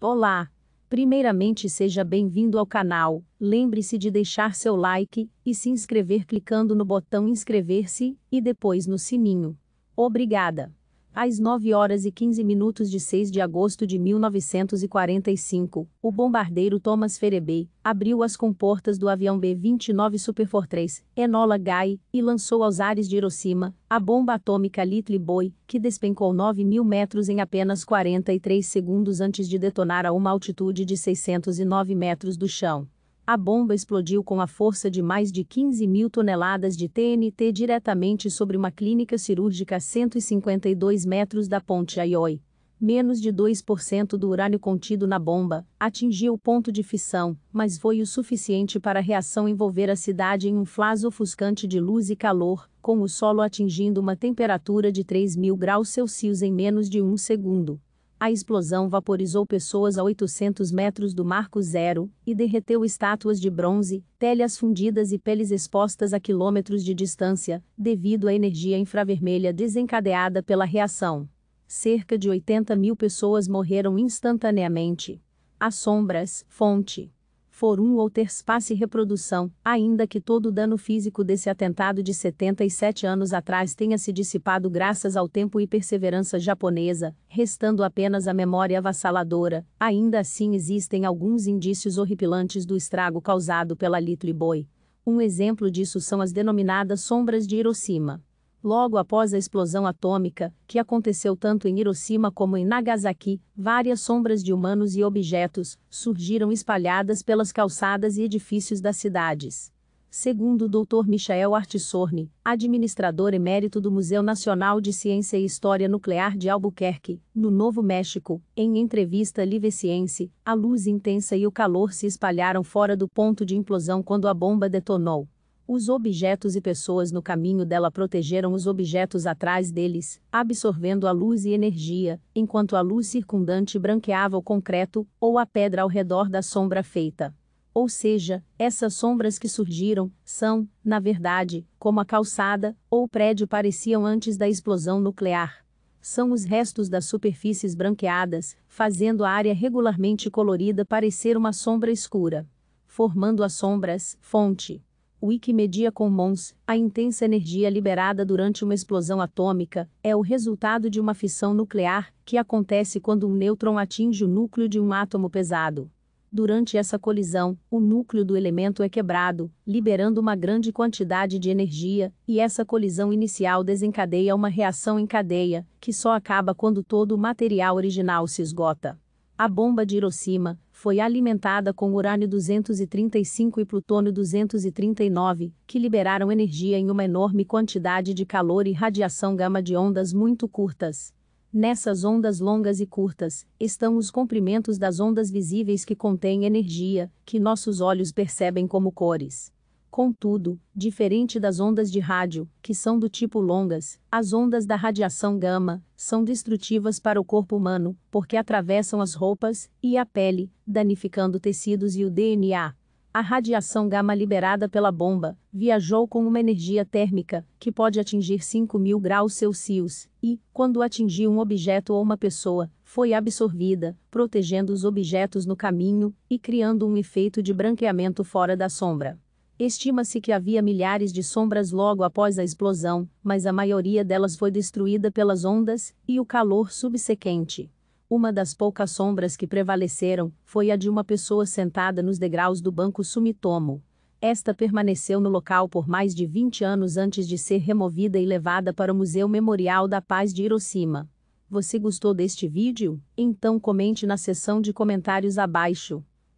Olá! Primeiramente seja bem-vindo ao canal, lembre-se de deixar seu like e se inscrever clicando no botão inscrever-se e depois no sininho. Obrigada! às 9 horas e 15 minutos de 6 de agosto de 1945, o bombardeiro Thomas Ferebey abriu as comportas do avião B-29 Superfortress Enola Gay e lançou aos ares de Hiroshima a bomba atômica Little Boy, que despencou 9 mil metros em apenas 43 segundos antes de detonar a uma altitude de 609 metros do chão a bomba explodiu com a força de mais de 15 mil toneladas de TNT diretamente sobre uma clínica cirúrgica a 152 metros da ponte Aioi. Menos de 2% do urânio contido na bomba atingiu o ponto de fissão, mas foi o suficiente para a reação envolver a cidade em um flash ofuscante de luz e calor, com o solo atingindo uma temperatura de 3 mil graus Celsius em menos de um segundo. A explosão vaporizou pessoas a 800 metros do marco zero e derreteu estátuas de bronze, telhas fundidas e peles expostas a quilômetros de distância, devido à energia infravermelha desencadeada pela reação. Cerca de 80 mil pessoas morreram instantaneamente. As sombras, fonte forum ou ter espaço e reprodução, ainda que todo o dano físico desse atentado de 77 anos atrás tenha se dissipado graças ao tempo e perseverança japonesa, restando apenas a memória avassaladora, ainda assim existem alguns indícios horripilantes do estrago causado pela Little Boy. Um exemplo disso são as denominadas sombras de Hiroshima. Logo após a explosão atômica, que aconteceu tanto em Hiroshima como em Nagasaki, várias sombras de humanos e objetos surgiram espalhadas pelas calçadas e edifícios das cidades. Segundo o Dr. Michael Artisorni, administrador emérito do Museu Nacional de Ciência e História Nuclear de Albuquerque, no Novo México, em entrevista à Science, a luz intensa e o calor se espalharam fora do ponto de implosão quando a bomba detonou os objetos e pessoas no caminho dela protegeram os objetos atrás deles, absorvendo a luz e energia, enquanto a luz circundante branqueava o concreto, ou a pedra ao redor da sombra feita. Ou seja, essas sombras que surgiram são, na verdade, como a calçada ou o prédio pareciam antes da explosão nuclear. São os restos das superfícies branqueadas, fazendo a área regularmente colorida parecer uma sombra escura. Formando as sombras, fonte. Wikimedia Commons, a intensa energia liberada durante uma explosão atômica é o resultado de uma fissão nuclear que acontece quando um nêutron atinge o núcleo de um átomo pesado. Durante essa colisão, o núcleo do elemento é quebrado, liberando uma grande quantidade de energia, e essa colisão inicial desencadeia uma reação em cadeia, que só acaba quando todo o material original se esgota. A bomba de Hiroshima, foi alimentada com urânio-235 e plutônio-239, que liberaram energia em uma enorme quantidade de calor e radiação gama de ondas muito curtas. Nessas ondas longas e curtas, estão os comprimentos das ondas visíveis que contêm energia, que nossos olhos percebem como cores. Contudo, diferente das ondas de rádio, que são do tipo longas, as ondas da radiação gama são destrutivas para o corpo humano, porque atravessam as roupas e a pele, danificando tecidos e o DNA. A radiação gama liberada pela bomba viajou com uma energia térmica que pode atingir 5.000 graus Celsius e, quando atingiu um objeto ou uma pessoa, foi absorvida, protegendo os objetos no caminho e criando um efeito de branqueamento fora da sombra. Estima-se que havia milhares de sombras logo após a explosão, mas a maioria delas foi destruída pelas ondas e o calor subsequente. Uma das poucas sombras que prevaleceram foi a de uma pessoa sentada nos degraus do banco Sumitomo. Esta permaneceu no local por mais de 20 anos antes de ser removida e levada para o Museu Memorial da Paz de Hiroshima. Você gostou deste vídeo? Então comente na seção de comentários abaixo